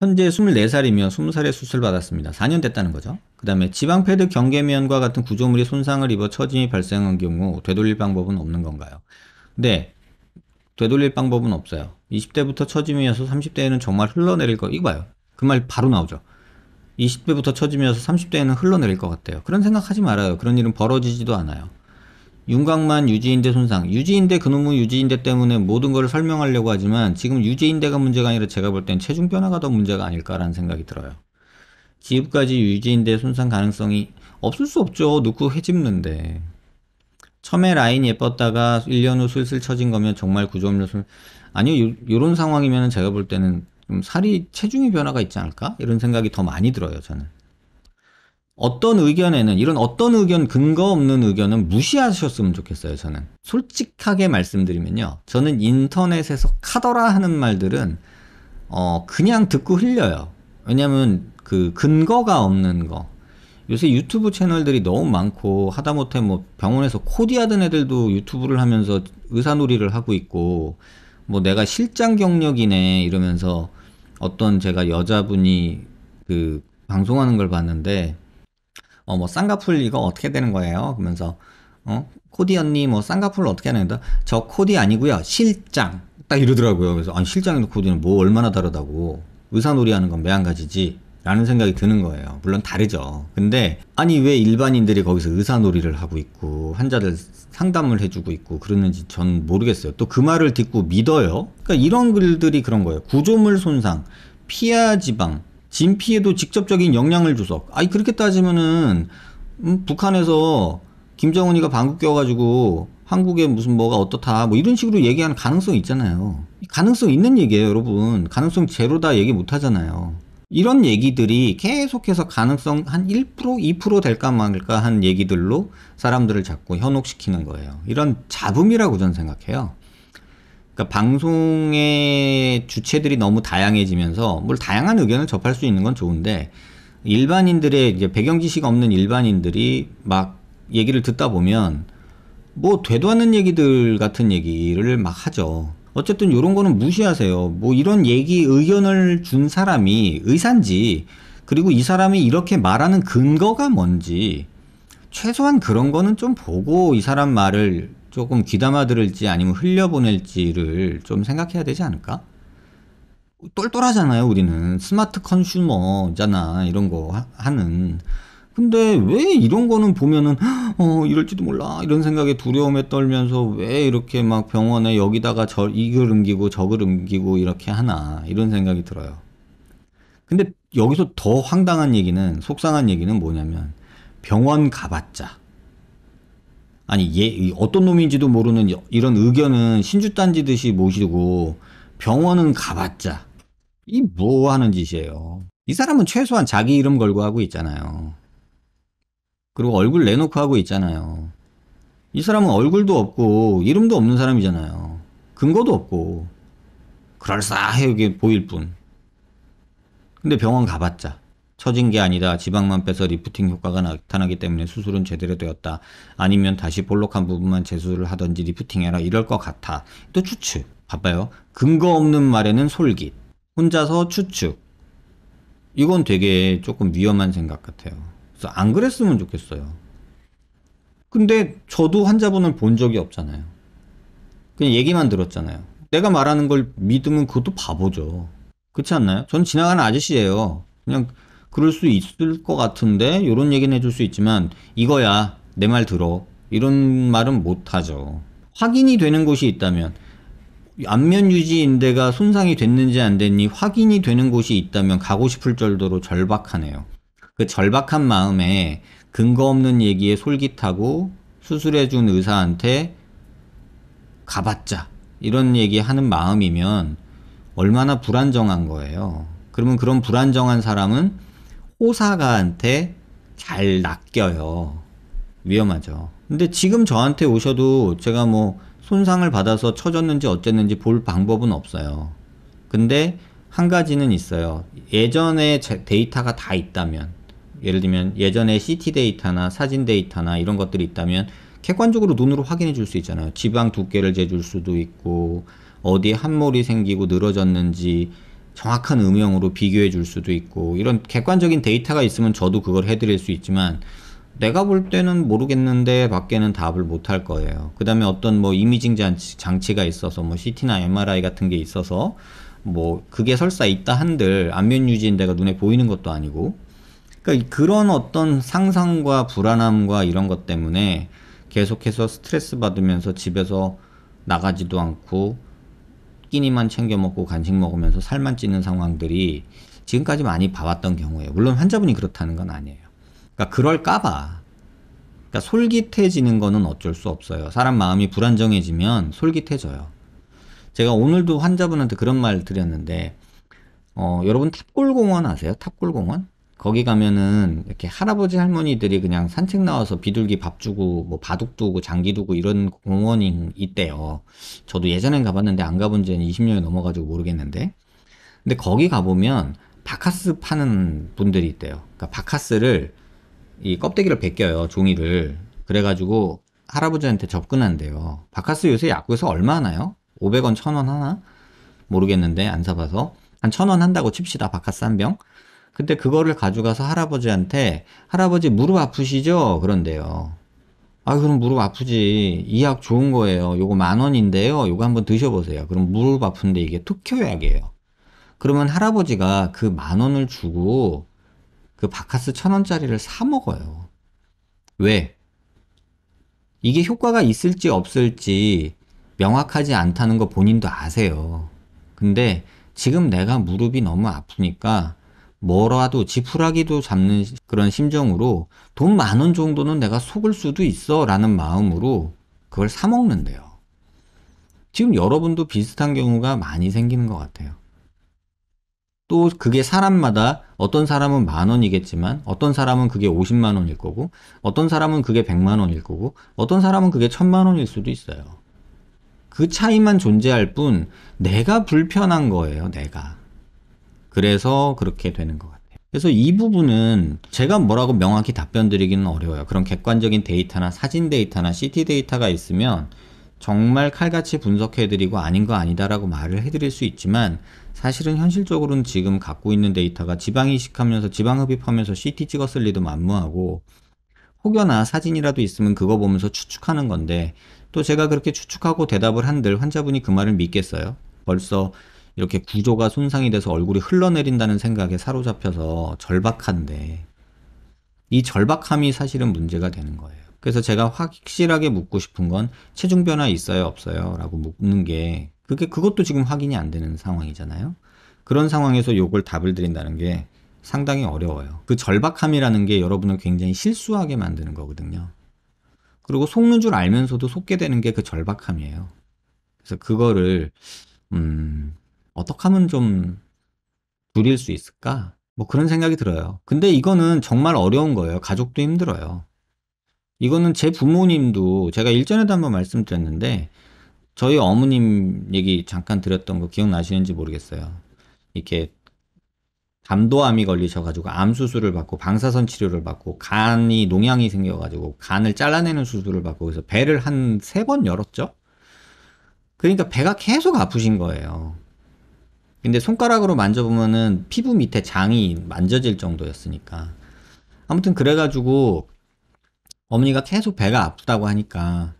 현재 24살이며 20살에 수술받았습니다. 4년 됐다는 거죠. 그 다음에 지방패드 경계면과 같은 구조물이 손상을 입어 처짐이 발생한 경우 되돌릴 방법은 없는 건가요? 네. 되돌릴 방법은 없어요. 20대부터 처짐이어서 30대에는 정말 흘러내릴 거, 이거 봐요. 그 말 바로 나오죠. 20대부터 처짐이어서 30대에는 흘러내릴 것 같아요. 그런 생각하지 말아요. 그런 일은 벌어지지도 않아요. 윤곽만 유지인대 손상 유지인대 그놈무 유지인대 때문에 모든 걸 설명하려고 하지만 지금 유지인대가 문제가 아니라 제가 볼 땐 체중 변화가 더 문제가 아닐까라는 생각이 들어요 지읍까지 유지인대 손상 가능성이 없을 수 없죠 눕고 해집는데 처음에 라인 예뻤다가 1년 후 슬슬 처진 거면 정말 구조음료 아니요 요, 런 상황이면 제가 볼 때는 살이 체중의 변화가 있지 않을까 이런 생각이 더 많이 들어요 저는 어떤 의견에는 이런 어떤 의견 근거 없는 의견은 무시하셨으면 좋겠어요 저는 솔직하게 말씀드리면요 저는 인터넷에서 카더라 하는 말들은 어 그냥 듣고 흘려요 왜냐면 그 근거가 없는 거 요새 유튜브 채널들이 너무 많고 하다못해 뭐 병원에서 코디하던 애들도 유튜브를 하면서 의사놀이를 하고 있고 뭐 내가 실장 경력이네 이러면서 어떤 제가 여자분이 그 방송하는 걸 봤는데 어, 뭐 쌍꺼풀 이거 어떻게 되는 거예요? 그러면서 어? 코디 언니 뭐 쌍꺼풀 어떻게 하는데 저 코디 아니고요 실장 딱 이러더라고요. 그래서 아니 실장이나 코디는 뭐 얼마나 다르다고 의사놀이 하는 건 매한가지지. 라는 생각이 드는 거예요. 물론 다르죠. 근데 아니 왜 일반인들이 거기서 의사놀이를 하고 있고 환자들 상담을 해주고 있고 그러는지 전 모르겠어요. 또 그 말을 듣고 믿어요. 그러니까 이런 글들이 그런 거예요. 구조물 손상, 피하 지방, 진피에도 직접적인 영향을 주서 아니 그렇게 따지면은 음, 북한에서 김정은이가 방구 껴가지고 한국에 무슨 뭐가 어떻다 뭐 이런 식으로 얘기하는 가능성이 있잖아요. 가능성 있는 얘기예요, 여러분. 가능성 제로다 얘기 못 하잖아요. 이런 얘기들이 계속해서 가능성 한 1%, 2% 될까 말까 한 얘기들로 사람들을 자꾸 현혹시키는 거예요. 이런 잡음이라고 저는 생각해요. 그러니까 방송의 주체들이 너무 다양해지면서 뭘 다양한 의견을 접할 수 있는 건 좋은데 일반인들의 이제 배경 지식 없는 일반인들이 막 얘기를 듣다 보면 뭐 되도 않는 얘기들 같은 얘기를 막 하죠. 어쨌든 이런 거는 무시하세요. 뭐 이런 얘기 의견을 준 사람이 의사인지 그리고 이 사람이 이렇게 말하는 근거가 뭔지 최소한 그런 거는 좀 보고 이 사람 말을 조금 귀담아 들을지 아니면 흘려보낼지를 좀 생각해야 되지 않을까? 똘똘하잖아요, 우리는. 스마트 컨슈머잖아, 이런 거 하, 는 근데 왜 이런 거는 보면은, 어, 이럴지도 몰라. 이런 생각에 두려움에 떨면서 왜 이렇게 막 병원에 여기다가 저, 이걸 옮기고 저걸 옮기고 이렇게 하나. 이런 생각이 들어요. 근데 여기서 더 황당한 얘기는, 속상한 얘기는 뭐냐면, 병원 가봤자. 아니 얘 예, 어떤 놈인지도 모르는 이런 의견은 신주단지듯이 모시고 병원은 가봤자 이 뭐 하는 짓이에요. 이 사람은 최소한 자기 이름 걸고 하고 있잖아요. 그리고 얼굴 내놓고 하고 있잖아요. 이 사람은 얼굴도 없고 이름도 없는 사람이잖아요. 근거도 없고 그럴싸하게 보일 뿐. 근데 병원 가봤자 처진 게 아니다. 지방만 빼서 리프팅 효과가 나타나기 때문에 수술은 제대로 되었다. 아니면 다시 볼록한 부분만 재수를 하든지 리프팅해라. 이럴 것 같아. 또 추측. 바빠요. 근거 없는 말에는 솔깃. 혼자서 추측. 이건 되게 조금 위험한 생각 같아요. 그래서 안 그랬으면 좋겠어요. 근데 저도 환자분을 본 적이 없잖아요. 그냥 얘기만 들었잖아요. 내가 말하는 걸 믿으면 그것도 바보죠. 그렇지 않나요? 전 지나가는 아저씨예요. 그냥 그럴 수 있을 것 같은데 이런 얘기는 해줄 수 있지만 이거야 내 말 들어 이런 말은 못하죠 확인이 되는 곳이 있다면 안면 유지 인대가 손상이 됐는지 안 됐니 확인이 되는 곳이 있다면 가고 싶을 정도로 절박하네요 그 절박한 마음에 근거 없는 얘기에 솔깃하고 수술해준 의사한테 가봤자 이런 얘기 하는 마음이면 얼마나 불안정한 거예요 그러면 그런 불안정한 사람은 호사가한테 잘 낚여요. 위험하죠. 근데 지금 저한테 오셔도 제가 뭐 손상을 받아서 쳐졌는지 어쨌는지 볼 방법은 없어요. 근데 한 가지는 있어요. 예전에 데이터가 다 있다면 예를 들면 예전에 CT 데이터나 사진 데이터나 이런 것들이 있다면 객관적으로 눈으로 확인해 줄 수 있잖아요. 지방 두께를 재줄 수도 있고 어디에 한몰이 생기고 늘어졌는지 정확한 음영으로 비교해 줄 수도 있고 이런 객관적인 데이터가 있으면 저도 그걸 해드릴 수 있지만 내가 볼 때는 모르겠는데 밖에는 답을 못 할 거예요. 그 다음에 어떤 뭐 이미징 장치, 가 있어서 뭐 CT나 MRI 같은 게 있어서 뭐 그게 설사 있다 한들 안면 유지인데가 눈에 보이는 것도 아니고 그러니까 그런 어떤 상상과 불안함과 이런 것 때문에 계속해서 스트레스 받으면서 집에서 나가지도 않고 끼니만 챙겨 먹고 간식 먹으면서 살만 찌는 상황들이 지금까지 많이 봐왔던 경우에요. 물론 환자분이 그렇다는 건 아니에요. 그러니까 그럴까봐. 그러니까 솔깃해지는 거는 어쩔 수 없어요. 사람 마음이 불안정해지면 솔깃해져요. 제가 오늘도 환자분한테 그런 말 드렸는데, 어, 여러분 탑골공원 아세요? 탑골공원? 거기 가면은 이렇게 할아버지 할머니들이 그냥 산책 나와서 비둘기 밥 주고 뭐 바둑 두고 장기 두고 이런 공원이 있대요. 저도 예전엔 가봤는데 안 가본 지는 20년이 넘어가지고 모르겠는데. 근데 거기 가보면 바카스 파는 분들이 있대요. 그러니까 바카스를 이 껍데기를 벗겨요. 종이를. 그래가지고 할아버지한테 접근한대요. 바카스 요새 약국에서 얼마 하나요? 500원, 1000원 하나? 모르겠는데 안 사봐서. 한 1000원 한다고 칩시다. 바카스 한 병. 근데 그거를 가져가서 할아버지한테 할아버지 무릎 아프시죠? 그런데요. 아 그럼 무릎 아프지. 이 약 좋은 거예요. 요거 만 원인데요. 요거 한번 드셔보세요. 그럼 무릎 아픈데 이게 특효약이에요. 그러면 할아버지가 그 만 원을 주고 그 바카스 천 원짜리를 사 먹어요. 왜? 이게 효과가 있을지 없을지 명확하지 않다는 거 본인도 아세요. 근데 지금 내가 무릎이 너무 아프니까 뭐라도 지푸라기도 잡는 그런 심정으로 돈 만 원 정도는 내가 속을 수도 있어 라는 마음으로 그걸 사먹는데요. 지금 여러분도 비슷한 경우가 많이 생기는 것 같아요. 또 그게 사람마다 어떤 사람은 만 원이겠지만 어떤 사람은 그게 50만 원일 거고 어떤 사람은 그게 100만 원일 거고 어떤 사람은 그게 천만 원일 수도 있어요. 그 차이만 존재할 뿐 내가 불편한 거예요, 내가. 그래서 그렇게 되는 것 같아요. 그래서 이 부분은 제가 뭐라고 명확히 답변 드리기는 어려워요. 그런 객관적인 데이터나 사진 데이터나 CT 데이터가 있으면 정말 칼같이 분석해드리고 아닌 거 아니다라고 말을 해드릴 수 있지만 사실은 현실적으로는 지금 갖고 있는 데이터가 지방 이식하면서 지방 흡입하면서 CT 찍었을 리도 만무하고 혹여나 사진이라도 있으면 그거 보면서 추측하는 건데 또 제가 그렇게 추측하고 대답을 한들 환자분이 그 말을 믿겠어요? 벌써 이렇게 구조가 손상이 돼서 얼굴이 흘러내린다는 생각에 사로잡혀서 절박한데 이 절박함이 사실은 문제가 되는 거예요. 그래서 제가 확실하게 묻고 싶은 건 체중 변화 있어요 없어요 라고 묻는 게 그게 그것도 지금 확인이 안 되는 상황이잖아요. 그런 상황에서 요걸 답을 드린다는 게 상당히 어려워요. 그 절박함이라는 게 여러분을 굉장히 실수하게 만드는 거거든요. 그리고 속는 줄 알면서도 속게 되는 게 그 절박함이에요. 그래서 그거를 음, 어떻게 하면 좀 줄일 수 있을까? 뭐 그런 생각이 들어요. 근데 이거는 정말 어려운 거예요. 가족도 힘들어요. 이거는 제 부모님도 제가 일전에도 한번 말씀드렸는데 저희 어머님 얘기 잠깐 드렸던 거 기억나시는지 모르겠어요. 이렇게 담도암이 걸리셔가지고 암 수술을 받고 방사선 치료를 받고 간이 농양이 생겨가지고 간을 잘라내는 수술을 받고 그래서 배를 한 세 번 열었죠. 그러니까 배가 계속 아프신 거예요. 근데 손가락으로 만져보면은 피부 밑에 장이 만져질 정도였으니까. 아무튼 그래가지고 어머니가 계속 배가 아프다고 하니까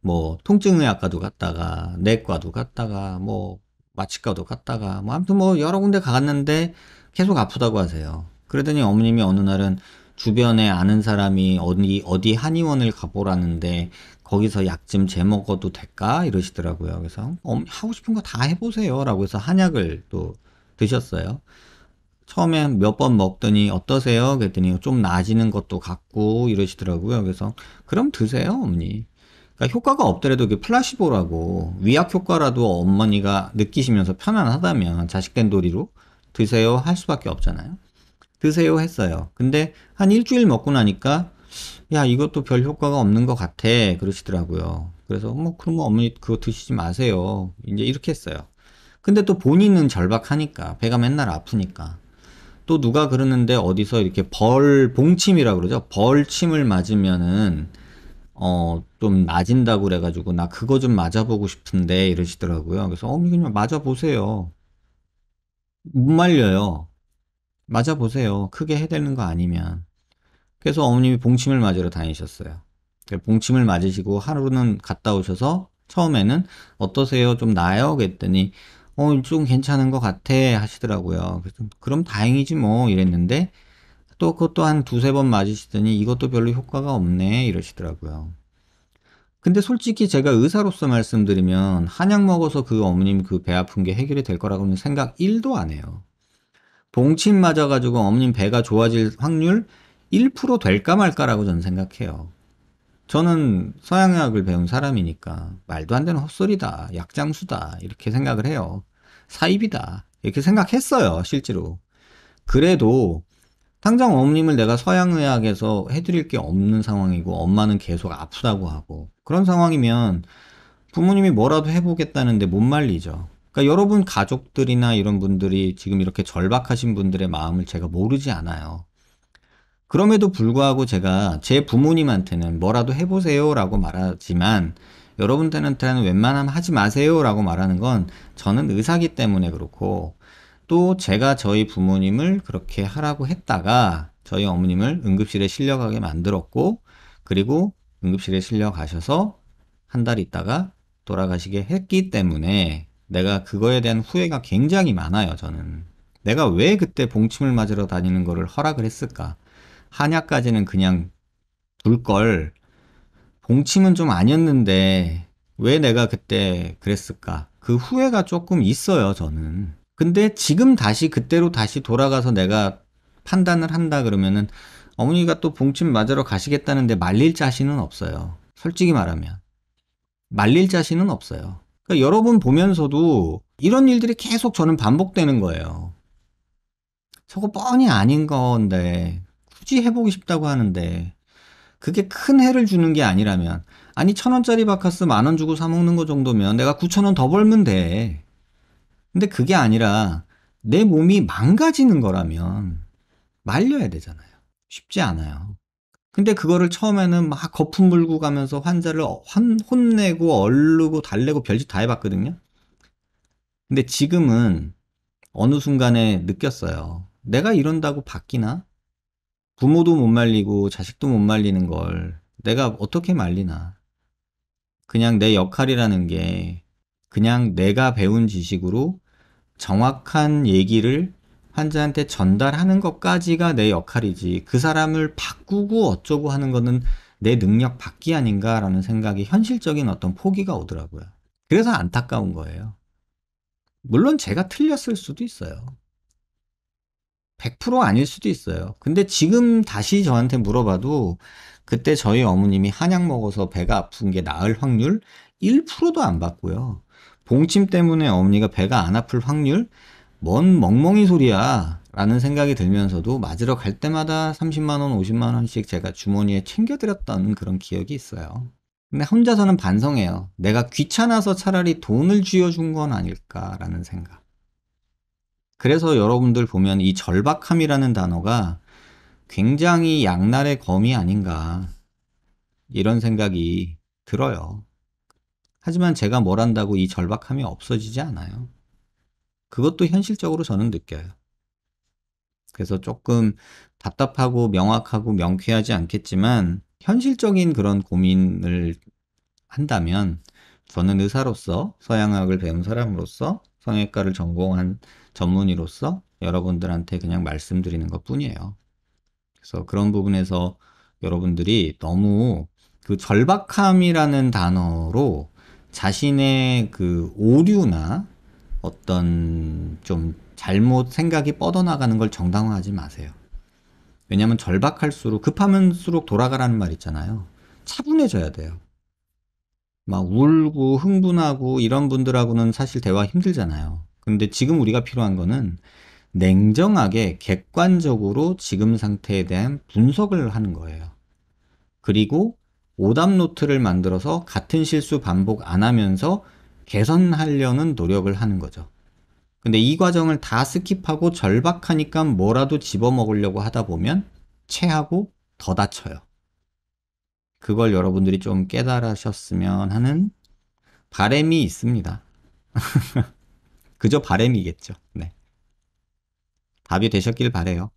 뭐 통증의학과도 갔다가 내과도 갔다가 뭐 마취과도 갔다가 뭐 아무튼 뭐 여러 군데 갔는데 계속 아프다고 하세요. 그러더니 어머님이 어느 날은 주변에 아는 사람이 어디 어디 한의원을 가보라는데 거기서 약 좀 재먹어도 될까 이러시더라고요. 그래서 하고 싶은 거 다 해보세요라고 해서 한약을 또 드셨어요. 처음엔몇 번 먹더니 어떠세요? 그랬더니 좀 나아지는 것도 같고 이러시더라고요. 그래서 그럼 드세요, 어머니. 그러니까 효과가 없더라도 그 플라시보라고 위약 효과라도 어머니가 느끼시면서 편안하다면 자식된 도리로 드세요 할 수밖에 없잖아요. 드세요 했어요. 근데 한 일주일 먹고 나니까 야 이것도 별 효과가 없는 것 같아 그러시더라고요. 그래서 뭐 그럼 뭐 어머니 그거 드시지 마세요. 이제 이렇게 했어요. 근데 또 본인은 절박하니까 배가 맨날 아프니까 또 누가 그러는데 어디서 이렇게 벌 봉침이라 그러죠. 벌침을 맞으면은 어좀 낮인다고 그래가지고 나 그거 좀 맞아보고 싶은데 이러시더라고요. 그래서 어머니 그냥 맞아보세요. 못 말려요. 맞아보세요. 크게 해대는 거 아니면. 그래서 어머님이 봉침을 맞으러 다니셨어요. 그 봉침을 맞으시고 하루는 갔다 오셔서 처음에는 어떠세요? 좀 나아요? 그랬더니 어, 좀 괜찮은 것 같아 하시더라고요. 그래서 그럼 다행이지 뭐 이랬는데 또 그것도 한 두세 번 맞으시더니 이것도 별로 효과가 없네 이러시더라고요. 근데 솔직히 제가 의사로서 말씀드리면 한약 먹어서 그 어머님 그 배 아픈 게 해결이 될 거라고는 생각 1도 안 해요. 봉침 맞아가지고 어머님 배가 좋아질 확률 1% 될까 말까라고 저는 생각해요. 저는 서양의학을 배운 사람이니까 말도 안 되는 헛소리다, 약장수다 이렇게 생각을 해요. 사입이다 이렇게 생각했어요 실제로. 그래도 당장 어머님을 내가 서양의학에서 해드릴 게 없는 상황이고 엄마는 계속 아프다고 하고 그런 상황이면 부모님이 뭐라도 해보겠다는데 못 말리죠. 그러니까 여러분 가족들이나 이런 분들이 지금 이렇게 절박하신 분들의 마음을 제가 모르지 않아요. 그럼에도 불구하고 제가 제 부모님한테는 뭐라도 해보세요 라고 말하지만 여러분들한테는 웬만하면 하지 마세요 라고 말하는 건 저는 의사기 때문에 그렇고 또 제가 저희 부모님을 그렇게 하라고 했다가 저희 어머님을 응급실에 실려가게 만들었고 그리고 응급실에 실려가셔서 한 달 있다가 돌아가시게 했기 때문에 내가 그거에 대한 후회가 굉장히 많아요 저는 내가 왜 그때 봉침을 맞으러 다니는 거를 허락을 했을까 한약까지는 그냥 둘걸 봉침은 좀 아니었는데 왜 내가 그때 그랬을까 그 후회가 조금 있어요 저는 근데 지금 다시 그때로 다시 돌아가서 내가 판단을 한다 그러면은 어머니가 또 봉침 맞으러 가시겠다는데 말릴 자신은 없어요 솔직히 말하면 말릴 자신은 없어요 그러니까 여러분 보면서도 이런 일들이 계속 저는 반복되는 거예요 저거 뻔히 아닌 건데 굳이 해보고 싶다고 하는데 그게 큰 해를 주는 게 아니라면 아니 천 원짜리 바카스 만 원 주고 사 먹는 거 정도면 내가 구천 원 더 벌면 돼. 근데 그게 아니라 내 몸이 망가지는 거라면 말려야 되잖아요. 쉽지 않아요. 근데 그거를 처음에는 막 거품 물고 가면서 환자를 어, 환, 혼내고 얼르고 달래고 별짓 다 해봤거든요. 근데 지금은 어느 순간에 느꼈어요. 내가 이런다고 바뀌나? 부모도 못 말리고 자식도 못 말리는 걸 내가 어떻게 말리나. 그냥 내 역할이라는 게 그냥 내가 배운 지식으로 정확한 얘기를 환자한테 전달하는 것까지가 내 역할이지 그 사람을 바꾸고 어쩌고 하는 거는 내 능력 밖이 아닌가라는 생각이 현실적인 어떤 포기가 오더라고요. 그래서 안타까운 거예요. 물론 제가 틀렸을 수도 있어요. 100% 아닐 수도 있어요. 근데 지금 다시 저한테 물어봐도 그때 저희 어머님이 한약 먹어서 배가 아픈 게 나을 확률 1%도 안 받고요. 봉침 때문에 어머니가 배가 안 아플 확률 뭔 멍멍이 소리야 라는 생각이 들면서도 맞으러 갈 때마다 30만원, 50만원씩 제가 주머니에 챙겨드렸던 그런 기억이 있어요. 근데 혼자서는 반성해요. 내가 귀찮아서 차라리 돈을 쥐어준 건 아닐까라는 생각. 그래서 여러분들 보면 이 절박함이라는 단어가 굉장히 양날의 검이 아닌가 이런 생각이 들어요. 하지만 제가 뭘 한다고 이 절박함이 없어지지 않아요. 그것도 현실적으로 저는 느껴요. 그래서 조금 답답하고 명확하고 명쾌하지 않겠지만 현실적인 그런 고민을 한다면 저는 의사로서 서양학을 배운 사람으로서 성형외과를 전공한 전문의로서 여러분들한테 그냥 말씀드리는 것 뿐이에요. 그래서 그런 부분에서 여러분들이 너무 그 절박함이라는 단어로 자신의 그 오류나 어떤 좀 잘못 생각이 뻗어나가는 걸 정당화하지 마세요. 왜냐하면 절박할수록 급하면수록 돌아가라는 말 있잖아요. 차분해져야 돼요. 막 울고 흥분하고 이런 분들하고는 사실 대화 힘들잖아요. 근데 지금 우리가 필요한 거는 냉정하게 객관적으로 지금 상태에 대한 분석을 하는 거예요. 그리고 오답 노트를 만들어서 같은 실수 반복 안 하면서 개선하려는 노력을 하는 거죠. 근데 이 과정을 다 스킵하고 절박하니까 뭐라도 집어먹으려고 하다 보면 체하고 더 다쳐요. 그걸 여러분들이 좀 깨달으셨으면 하는 바램이 있습니다. 그저 바램이겠죠. 네. 답이 되셨길 바래요.